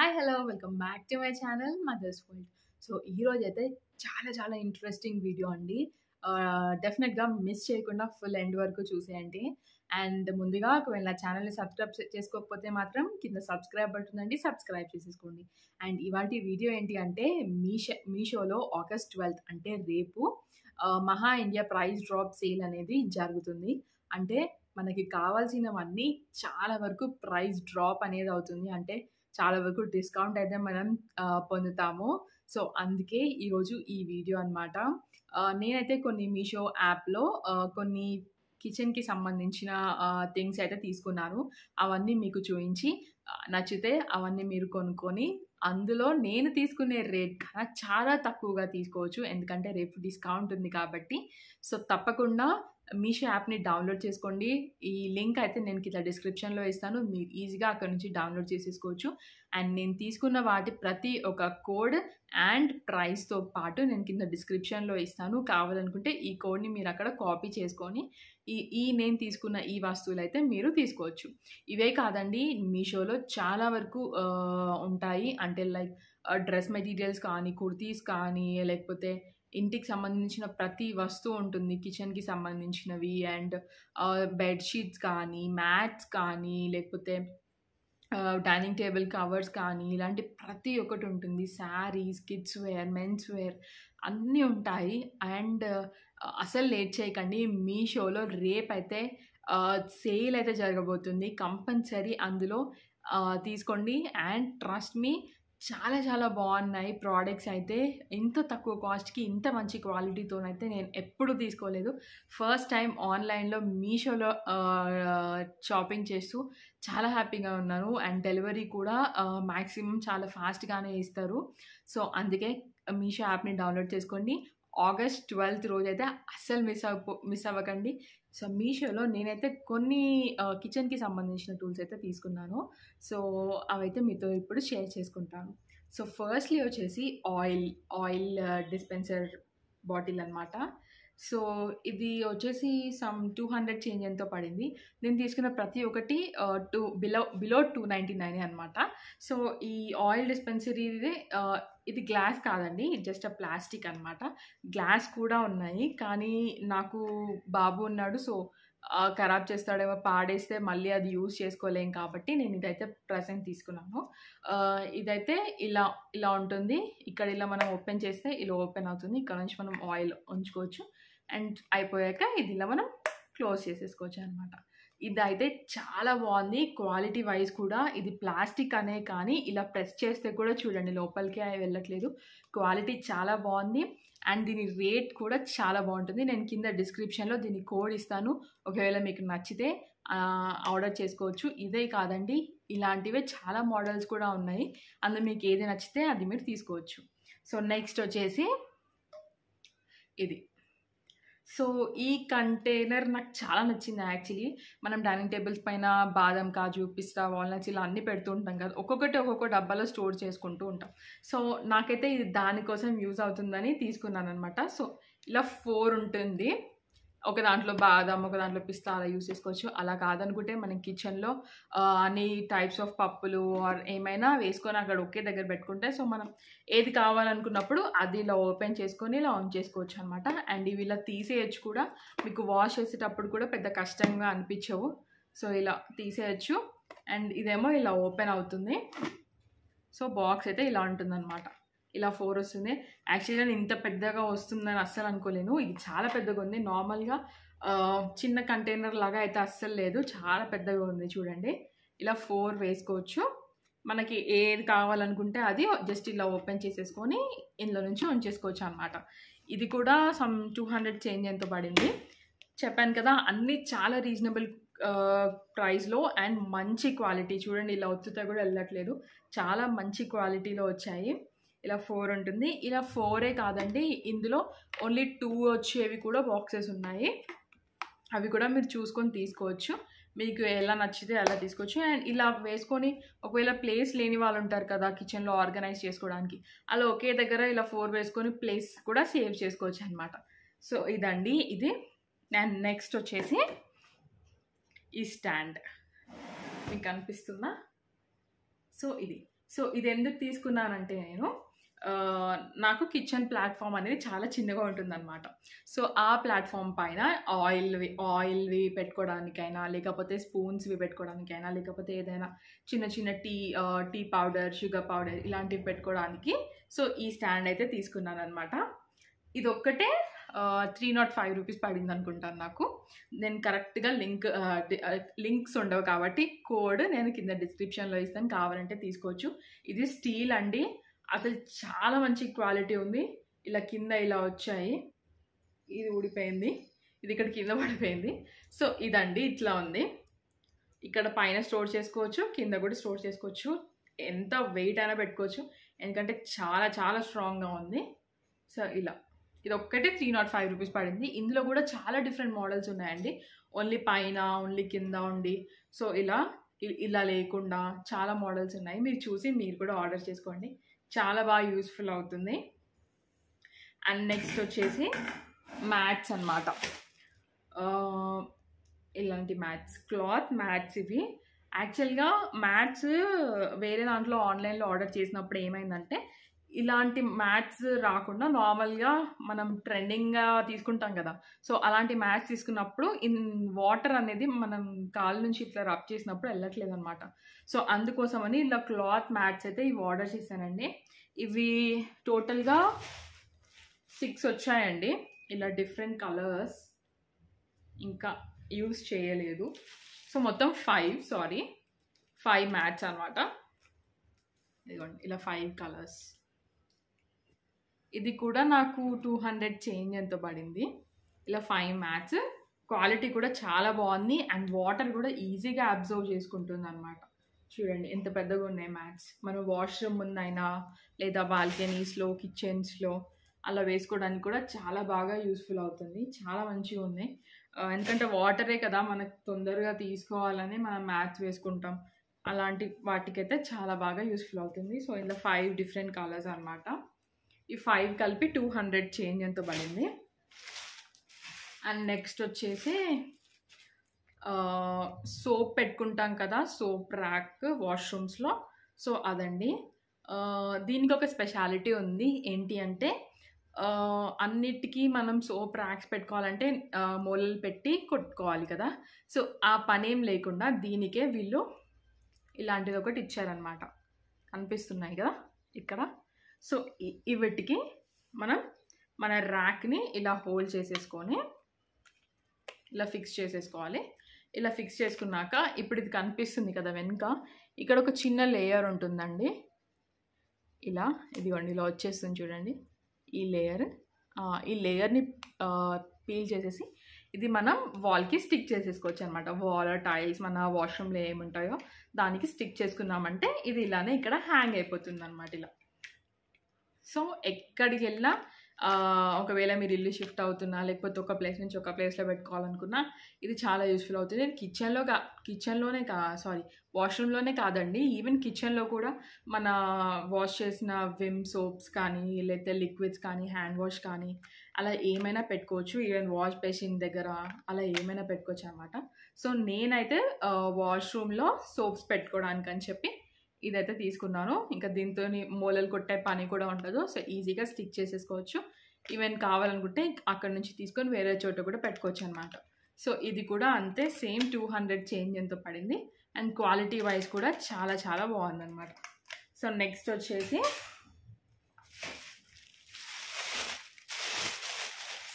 hi hello welcome back to my channel mother's world so ఈరోజు అయితే చాలా చాలా ఇంట్రెస్టింగ్ వీడియో అండి డెఫినెట్గా మిస్ చేయకుండా ఫుల్ ఎండ్ వరకు చూసేయండి అండ్ ముందుగా ఒకవేళ నా ఛానల్ని సబ్స్క్రైబ్ చేసుకోకపోతే మాత్రం కింద సబ్స్క్రైబ్ బటన్ అండి సబ్స్క్రైబ్ చేసేసుకోండి అండ్ ఇవాటి వీడియో ఏంటి అంటే మీషో మీషోలో ఆగస్ట్ ట్వెల్త్ అంటే రేపు మహా ఇండియా ప్రైస్ డ్రాప్ సేల్ అనేది జరుగుతుంది అంటే మనకి కావాల్సినవన్నీ చాలా వరకు ప్రైస్ డ్రాప్ అనేది అవుతుంది అంటే చాలా వరకు డిస్కౌంట్ అయితే మనం పొందుతాము సో అందుకే ఈరోజు ఈ వీడియో అనమాట నేనైతే కొన్ని మీషో యాప్లో కొన్ని కిచెన్కి సంబంధించిన థింగ్స్ అయితే తీసుకున్నాను అవన్నీ మీకు చూపించి నచ్చితే అవన్నీ మీరు కొనుక్కొని అందులో నేను తీసుకునే రేట్ కన్నా చాలా తక్కువగా తీసుకోవచ్చు ఎందుకంటే రేపు డిస్కౌంట్ ఉంది కాబట్టి సో తప్పకుండా మీషో యాప్ని డౌన్లోడ్ చేసుకోండి ఈ లింక్ అయితే నేను కింద డిస్క్రిప్షన్లో ఇస్తాను మీరు ఈజీగా అక్కడ నుంచి డౌన్లోడ్ చేసేసుకోవచ్చు అండ్ నేను తీసుకున్న వాటి ప్రతి ఒక కోడ్ అండ్ ప్రైస్తో పాటు నేను కింద డిస్క్రిప్షన్లో ఇస్తాను కావాలనుకుంటే ఈ కోడ్ని మీరు అక్కడ కాపీ చేసుకొని ఈ ఈ నేను తీసుకున్న ఈ వస్తువులు అయితే మీరు తీసుకోవచ్చు ఇవే కాదండి మీషోలో చాలా వరకు ఉంటాయి అంటే లైక్ డ్రెస్ మెటీరియల్స్ కానీ కుర్తీస్ కానీ లేకపోతే ఇంటికి సంబంధించిన ప్రతి వస్తువు ఉంటుంది కిచెన్కి సంబంధించినవి అండ్ బెడ్షీట్స్ కానీ మ్యాట్స్ కానీ లేకపోతే డైనింగ్ టేబుల్ కవర్స్ కానీ ఇలాంటి ప్రతి ఒక్కటి ఉంటుంది saris kids wear men's wear అన్నీ ఉంటాయి అండ్ అసలు లేట్ చేయకండి మీ షోలో రేపైతే సేల్ అయితే జరగబోతుంది కంపల్సరీ అందులో తీసుకోండి అండ్ ట్రస్ట్ మీ చాలా చాలా బాగున్నాయి ప్రోడక్ట్స్ అయితే ఇంత తక్కువ కాస్ట్కి ఇంత మంచి క్వాలిటీతోనైతే నేను ఎప్పుడు తీసుకోలేదు ఫస్ట్ టైం ఆన్లైన్లో మీషోలో షాపింగ్ చేస్తూ చాలా హ్యాపీగా ఉన్నాను అండ్ డెలివరీ కూడా మ్యాక్సిమం చాలా ఫాస్ట్గానే ఇస్తారు సో అందుకే మీషో యాప్ని డౌన్లోడ్ చేసుకోండి ఆగస్ట్ ట్వెల్త్ రోజైతే అస్సలు మిస్ అవ్వ మిస్ అవ్వకండి సో మీషోలో నేనైతే కొన్ని కిచెన్కి సంబంధించిన టూల్స్ అయితే తీసుకున్నాను సో అవైతే మీతో ఇప్పుడు షేర్ చేసుకుంటాను సో ఫస్ట్లీ వచ్చేసి ఆయిల్ ఆయిల్ డిస్పెన్సర్ బాటిల్ అనమాట సో ఇది వచ్చేసి సమ్ టూ హండ్రెడ్ చేంజ్ ఎంతో పడింది నేను తీసుకున్న ప్రతి ఒక్కటి two below below two ninety nine అనమాట సో ఈ ఆయిల్ డిస్పెన్సరీ ఇది గ్లాస్ కాదండి జస్ట్ ఆ ప్లాస్టిక్ అనమాట గ్లాస్ కూడా ఉన్నాయి కానీ నాకు బాబు ఉన్నాడు సో ఖరాబ్ చేస్తాడేమో పాడేస్తే మళ్ళీ అది యూజ్ చేసుకోలేం కాబట్టి నేను ఇదైతే ప్రజెంట్ తీసుకున్నాను ఇదైతే ఇలా ఇలా ఉంటుంది ఇక్కడ ఇలా మనం ఓపెన్ చేస్తే ఇలా ఓపెన్ అవుతుంది ఇక్కడ నుంచి మనం ఆయిల్ ఉంచుకోవచ్చు అండ్ అయిపోయాక ఇది ఇలా మనం క్లోజ్ చేసేసుకోవచ్చు అనమాట ఇది అయితే చాలా బాగుంది క్వాలిటీ వైజ్ కూడా ఇది ప్లాస్టిక్ అనే కానీ ఇలా ప్రెస్ చేస్తే కూడా చూడండి లోపలికి వెళ్ళట్లేదు క్వాలిటీ చాలా బాగుంది అండ్ దీని రేట్ కూడా చాలా బాగుంటుంది నేను కింద డిస్క్రిప్షన్లో దీన్ని కోడ్ ఇస్తాను ఒకవేళ మీకు నచ్చితే ఆర్డర్ చేసుకోవచ్చు ఇదే కాదండి ఇలాంటివే చాలా మోడల్స్ కూడా ఉన్నాయి అందులో మీకు ఏది నచ్చితే అది మీరు తీసుకోవచ్చు సో నెక్స్ట్ వచ్చేసి ఇది సో ఈ కంటైనర్ నాకు చాలా నచ్చింది యాక్చువల్లీ మనం డైనింగ్ టేబుల్స్ పైన బాదం కాజు పిస్తా వాల్నట్స్ ఇలా అన్నీ పెడుతూ ఉంటాం కదా ఒక్కొక్కటి ఒక్కొక్క డబ్బాలో స్టోర్ చేసుకుంటూ ఉంటాం సో నాకైతే ఇది దానికోసం యూజ్ అవుతుందని తీసుకున్నాను అనమాట సో ఇలా ఫోర్ ఉంటుంది ఒక దాంట్లో బాదం ఒక దాంట్లో పిస్తా అలా యూస్ చేసుకోవచ్చు అలా కాదనుకుంటే మనం కిచెన్లో అన్ని టైప్స్ ఆఫ్ పప్పులు ఆర్ ఏమైనా వేసుకొని అక్కడ ఒకే దగ్గర పెట్టుకుంటే సో మనం ఏది కావాలనుకున్నప్పుడు అది ఇలా ఓపెన్ చేసుకొని ఇలా ఆన్ చేసుకోవచ్చు అనమాట అండ్ ఇవి ఇలా తీసేయచ్చు కూడా మీకు వాష్ చేసేటప్పుడు కూడా పెద్ద కష్టంగా అనిపించవు సో ఇలా తీసేయచ్చు అండ్ ఇదేమో ఇలా ఓపెన్ అవుతుంది సో బాక్స్ అయితే ఇలా అనమాట ఇలా ఫోర్ వస్తుంది యాక్చువల్గా నేను ఇంత పెద్దగా వస్తుందని అస్సలు అనుకోలేను ఇది చాలా పెద్దగా ఉంది నార్మల్గా చిన్న కంటైనర్ లాగా అయితే అస్సలు లేదు చాలా పెద్దగా ఉంది చూడండి ఇలా ఫోర్ వేసుకోవచ్చు మనకి ఏది కావాలనుకుంటే అది జస్ట్ ఇలా ఓపెన్ చేసేసుకొని ఇందులో నుంచి ఉంచేసుకోవచ్చు అనమాట ఇది కూడా సమ్ టూ హండ్రెడ్ చేంజ్ ఎంత పడింది చెప్పాను కదా అన్నీ చాలా రీజనబుల్ ప్రైస్లో అండ్ మంచి క్వాలిటీ చూడండి ఇలా ఒత్తుతో కూడా వెళ్ళట్లేదు చాలా మంచి క్వాలిటీలో వచ్చాయి ఇలా ఫోర్ ఉంటుంది ఇలా ఫోరే కాదండి ఇందులో ఓన్లీ టూ వచ్చేవి కూడా బాక్సెస్ ఉన్నాయి అవి కూడా మీరు చూసుకొని తీసుకోవచ్చు మీకు ఎలా నచ్చితే అలా తీసుకోవచ్చు అండ్ ఇలా వేసుకొని ఒకవేళ ప్లేస్ లేని వాళ్ళు ఉంటారు కదా కిచెన్లో ఆర్గనైజ్ చేసుకోవడానికి అలా ఒకే దగ్గర ఇలా ఫోర్ వేసుకొని ప్లేస్ కూడా సేవ్ చేసుకోవచ్చు అనమాట సో ఇదండి ఇది అండ్ నెక్స్ట్ వచ్చేసి ఈ స్టాండ్ మీకు కనిపిస్తుందా సో ఇది సో ఇది ఎందుకు తీసుకున్నానంటే నేను నాకు కిచెన్ ప్లాట్ఫామ్ అనేది చాలా చిన్నగా ఉంటుందన్నమాట సో ఆ ప్లాట్ఫామ్ పైన ఆయిల్వి ఆయిల్వి పెట్టుకోవడానికైనా లేకపోతే స్పూన్స్వి పెట్టుకోవడానికైనా లేకపోతే ఏదైనా చిన్న చిన్న tea tea powder sugar powder ఇలాంటివి పెట్టుకోవడానికి సో ఈ స్టాండ్ అయితే తీసుకున్నాను అనమాట ఇది ఒక్కటే త్రీ నాట్ ఫైవ్ రూపీస్ పడింది అనుకుంటాను నాకు నేను కరెక్ట్గా లింక్ లింక్స్ ఉండవు కాబట్టి కోడ్ నేను కింద డిస్క్రిప్షన్లో ఇస్తాను కావాలంటే తీసుకోవచ్చు ఇది స్టీల్ అండి అసలు చాలా మంచి క్వాలిటీ ఉంది ఇలా కింద ఇలా వచ్చాయి ఇది ఊడిపోయింది ఇది ఇక్కడ కింద పడిపోయింది సో ఇదండి ఇట్లా ఉంది ఇక్కడ పైన స్టోర్ చేసుకోవచ్చు కింద కూడా స్టోర్ చేసుకోవచ్చు ఎంత వెయిట్ అయినా పెట్టుకోవచ్చు ఎందుకంటే చాలా చాలా స్ట్రాంగ్గా ఉంది సో ఇలా ఇది ఒక్కటే త్రీ నాట్ ఫైవ్ రూపీస్ పడింది ఇందులో కూడా చాలా డిఫరెంట్ మోడల్స్ ఉన్నాయండి ఓన్లీ పైన ఓన్లీ కింద ఉండి సో ఇలా ఇలా లేకుండా చాలా మోడల్స్ ఉన్నాయి మీరు చూసి మీరు కూడా ఆర్డర్ చేసుకోండి చాలా బాగా యూస్ఫుల్ అవుతుంది అండ్ నెక్స్ట్ వచ్చేసి మ్యాట్స్ అనమాట ఇలాంటి మ్యాట్స్ క్లాత్ మ్యాట్స్ ఇవి యాక్చువల్గా మ్యాట్స్ వేరే దాంట్లో ఆన్లైన్లో ఆర్డర్ చేసినప్పుడు ఏమైందంటే ఇలాంటి మ్యాథ్స్ రాకుండా నార్మల్గా మనం ట్రెండింగ్గా తీసుకుంటాం కదా సో అలాంటి మ్యాథ్స్ తీసుకున్నప్పుడు ఇన్ వాటర్ అనేది మనం కాలు నుంచి ఇట్లా రబ్ చేసినప్పుడు వెళ్ళట్లేదు అనమాట సో అందుకోసమని ఇలా క్లాత్ మ్యాట్స్ అయితే ఇవి ఆర్డర్ చేశానండి ఇవి టోటల్గా సిక్స్ వచ్చాయండి ఇలా డిఫరెంట్ కలర్స్ ఇంకా యూస్ చేయలేదు సో మొత్తం ఫైవ్ సారీ ఫైవ్ మ్యాట్స్ అనమాట ఇదిగోండి ఇలా ఫైవ్ కలర్స్ ఇది కూడా నాకు టూ హండ్రెడ్ చేంజ్ ఎంత పడింది ఇలా ఫైవ్ మ్యాట్స్ క్వాలిటీ కూడా చాలా బాగుంది అండ్ వాటర్ కూడా ఈజీగా అబ్జర్వ్ చేసుకుంటుంది అనమాట చూడండి ఎంత పెద్దగా ఉన్నాయి మ్యాట్స్ మనం వాష్రూమ్ ఉందైనా లేదా బాల్కనీస్లో కిచెన్స్లో అలా వేసుకోవడానికి కూడా చాలా బాగా యూస్ఫుల్ అవుతుంది చాలా మంచిగా ఉన్నాయి ఎందుకంటే వాటరే కదా మనకు తొందరగా తీసుకోవాలని మనం మ్యాట్స్ వేసుకుంటాం అలాంటి వాటికైతే చాలా బాగా యూస్ఫుల్ అవుతుంది సో ఇందులో ఫైవ్ డిఫరెంట్ కలర్స్ అనమాట ఈ ఫైవ్ కలిపి టూ హండ్రెడ్ చేంజ్ ఎంతో పడింది అండ్ నెక్స్ట్ వచ్చేసి సోప్ పెట్టుకుంటాం కదా సోప్ ర్యాక్ వాష్రూమ్స్లో సో అదండి దీనికి ఒక స్పెషాలిటీ ఉంది ఏంటి అంటే అన్నిటికీ మనం సోప్ ర్యాక్స్ పెట్టుకోవాలంటే మూలలు పెట్టి కొట్టుకోవాలి కదా సో ఆ ఏం లేకుండా దీనికే వీళ్ళు ఇలాంటిది ఒకటి ఇచ్చారనమాట కనిపిస్తున్నాయి కదా ఇక్కడ సో ఇవిటికి మనం మన ర్యాక్ని ఇలా హోల్డ్ చేసేసుకొని ఇలా ఫిక్స్ చేసేసుకోవాలి ఇలా ఫిక్స్ చేసుకున్నాక ఇప్పుడు ఇది కనిపిస్తుంది కదా వెనుక ఇక్కడ ఒక చిన్న లేయర్ ఉంటుందండి ఇలా ఇదిగోండి ఇలా వచ్చేస్తుంది చూడండి ఈ లేయర్ ఈ లేయర్ని పీల్ చేసేసి ఇది మనం వాల్కి స్టిక్ చేసేసుకోవచ్చు అనమాట వాల్ టైల్స్ మన వాష్రూమ్లో ఏముంటాయో దానికి స్టిక్ చేసుకున్నామంటే ఇది ఇలానే ఇక్కడ హ్యాంగ్ అయిపోతుంది అనమాట ఇలా సో ఎక్కడికి వెళ్ళినా ఒకవేళ మీరు ఇల్లు షిఫ్ట్ అవుతున్నా లేకపోతే ఒక ప్లేస్ నుంచి ఒక ప్లేస్లో పెట్టుకోవాలనుకున్నా ఇది చాలా యూస్ఫుల్ అవుతుంది నేను కిచెన్లో కా కిచెన్లోనే కా సారీ వాష్రూమ్లోనే కాదండి ఈవెన్ కిచెన్లో కూడా మన వాష్ చేసిన విమ్ సోప్స్ కానీ లేకపోతే లిక్విడ్స్ కానీ హ్యాండ్ వాష్ కానీ అలా ఏమైనా పెట్టుకోవచ్చు ఈవెన్ వాష్ బేసిన్ దగ్గర అలా ఏమైనా పెట్టుకోవచ్చు అనమాట సో నేనైతే వాష్రూమ్లో సోప్స్ పెట్టుకోవడానికి అని చెప్పి ఇదైతే తీసుకున్నాను ఇంకా దీంతో మూలలు కొట్టే పని కూడా ఉండదు సో ఈజీగా స్టిక్ చేసేసుకోవచ్చు ఈవెన్ కావాలనుకుంటే అక్కడ నుంచి తీసుకొని వేరే చోట కూడా పెట్టుకోవచ్చు అనమాట సో ఇది కూడా అంతే సేమ్ టూ హండ్రెడ్ చేంజ్ ఎంతో పడింది అండ్ క్వాలిటీ వైజ్ కూడా చాలా చాలా బాగుందన్నమాట సో నెక్స్ట్ వచ్చేసి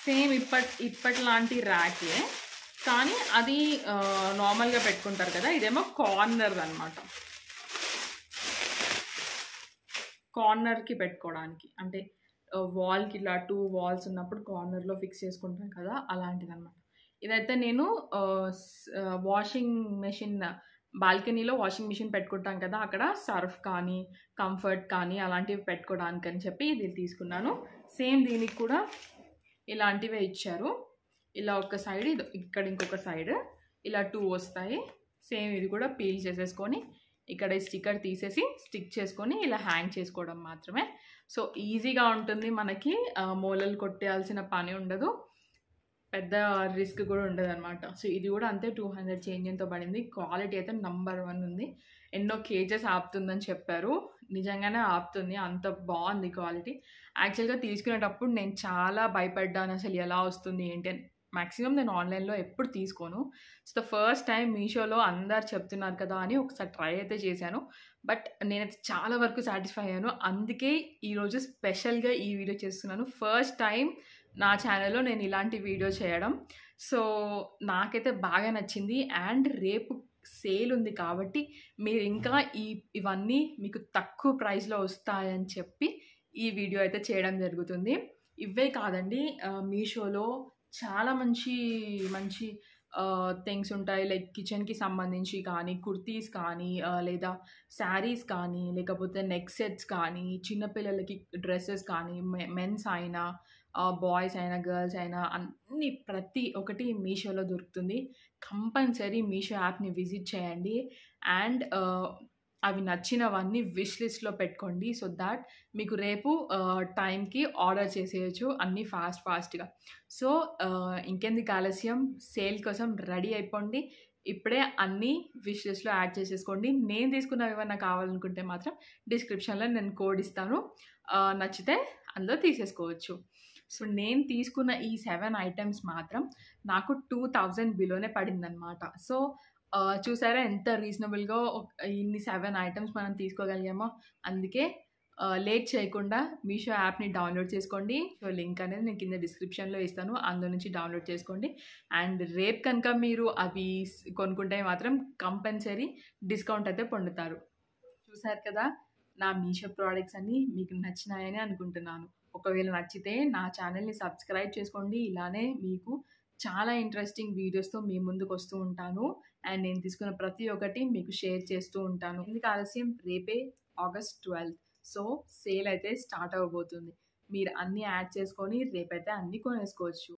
సేమ్ ఇప్పట్ ఇప్పటి లాంటి ర్యాకే కానీ అది నార్మల్గా పెట్టుకుంటారు కదా ఇదేమో కార్నర్ అనమాట కార్నర్కి పెట్టుకోవడానికి అంటే వాల్కి ఇలా టూ వాల్స్ ఉన్నప్పుడు కార్నర్లో ఫిక్స్ చేసుకుంటాం కదా అలాంటిదన్నమాట ఇదైతే నేను వాషింగ్ మెషిన్ బాల్కనీలో వాషింగ్ మెషిన్ పెట్టుకుంటాం కదా అక్కడ సర్ఫ్ కానీ కంఫర్ట్ కానీ అలాంటివి పెట్టుకోవడానికి అని చెప్పి ఇది తీసుకున్నాను సేమ్ దీనికి కూడా ఇలాంటివే ఇచ్చారు ఇలా ఒక సైడ్ ఇది ఇక్కడ ఇంకొక సైడ్ ఇలా టూ వస్తాయి సేమ్ ఇది కూడా పీల్ చేసేసుకొని ఇక్కడ స్టిక్కర్ తీసేసి స్టిక్ చేసుకొని ఇలా హ్యాంగ్ చేసుకోవడం మాత్రమే సో ఈజీగా ఉంటుంది మనకి మూలలు కొట్టేయాల్సిన పని ఉండదు పెద్ద రిస్క్ కూడా ఉండదు అనమాట సో ఇది కూడా అంతే టూ హండ్రెడ్ చేంజింగ్తో పడింది క్వాలిటీ అయితే నంబర్ వన్ ఉంది ఎన్నో కేజెస్ ఆపుతుందని చెప్పారు నిజంగానే ఆపుతుంది అంత బాగుంది క్వాలిటీ యాక్చువల్గా తీసుకునేటప్పుడు నేను చాలా భయపడ్డాను అసలు ఎలా వస్తుంది ఏంటి అని మ్యాక్సిమం నేను ఆన్లైన్లో ఎప్పుడు తీసుకోను సో ద ఫస్ట్ టైం మీషోలో అందరు చెప్తున్నారు కదా అని ఒకసారి ట్రై అయితే చేశాను బట్ నేనైతే చాలా వరకు సాటిస్ఫై అయ్యాను అందుకే ఈరోజు స్పెషల్గా ఈ వీడియో చేస్తున్నాను ఫస్ట్ టైం నా ఛానల్లో నేను ఇలాంటి వీడియో చేయడం సో నాకైతే బాగా నచ్చింది అండ్ రేపు సేల్ ఉంది కాబట్టి మీరు ఇంకా ఈ ఇవన్నీ మీకు తక్కువ ప్రైస్లో వస్తాయని చెప్పి ఈ వీడియో అయితే చేయడం జరుగుతుంది ఇవే కాదండి మీషోలో చాలా మంచి మంచి థింగ్స్ ఉంటాయి లైక్ కిచెన్కి సంబంధించి కానీ కుర్తీస్ కానీ లేదా శారీస్ కానీ లేకపోతే నెక్ సెట్స్ కానీ చిన్నపిల్లలకి డ్రెస్సెస్ కానీ మెన్స్ అయినా బాయ్స్ అయినా గర్ల్స్ అయినా అన్ని ప్రతి ఒక్కటి మీషోలో దొరుకుతుంది కంపల్సరీ మీషో యాప్ని విజిట్ చేయండి అండ్ అవి నచ్చినవన్నీ విష్ లిస్ట్లో పెట్టుకోండి సో దాట్ మీకు రేపు టైంకి ఆర్డర్ చేసేయచ్చు అన్నీ ఫాస్ట్ ఫాస్ట్గా సో ఇంకెందుకు ఆలస్యం సేల్ కోసం రెడీ అయిపోండి ఇప్పుడే అన్ని విష్ లిస్ట్లో యాడ్ చేసేసుకోండి నేను తీసుకున్నవి ఏమైనా కావాలనుకుంటే మాత్రం డిస్క్రిప్షన్లో నేను కోడ్ ఇస్తాను నచ్చితే అందులో తీసేసుకోవచ్చు సో నేను తీసుకున్న ఈ సెవెన్ ఐటమ్స్ మాత్రం నాకు టూ థౌజండ్ బిలోనే పడిందనమాట సో చూసారా ఎంత రీజనబుల్గా ఇన్ని సెవెన్ ఐటమ్స్ మనం తీసుకోగలిగామో అందుకే లేట్ చేయకుండా మీషో యాప్ని డౌన్లోడ్ చేసుకోండి సో లింక్ అనేది నేను కింద డిస్క్రిప్షన్లో ఇస్తాను అందులో నుంచి డౌన్లోడ్ చేసుకోండి అండ్ రేపు కనుక మీరు అవి కొనుక్కుంటే మాత్రం కంపల్సరీ డిస్కౌంట్ అయితే పొందుతారు చూసారు కదా నా మీషో ప్రోడక్ట్స్ అన్నీ మీకు నచ్చినాయని అనుకుంటున్నాను ఒకవేళ నచ్చితే నా ఛానల్ని సబ్స్క్రైబ్ చేసుకోండి ఇలానే మీకు చాలా ఇంట్రెస్టింగ్ వీడియోస్తో మీ ముందుకు వస్తూ ఉంటాను అండ్ నేను తీసుకున్న ప్రతి ఒక్కటి మీకు షేర్ చేస్తూ ఉంటాను ఇందుకు ఆలస్యం రేపే ఆగస్ట్ ట్వెల్త్ సో సేల్ అయితే స్టార్ట్ అవ్వబోతుంది మీరు అన్నీ యాడ్ చేసుకొని రేపైతే అన్నీ కొనేసుకోవచ్చు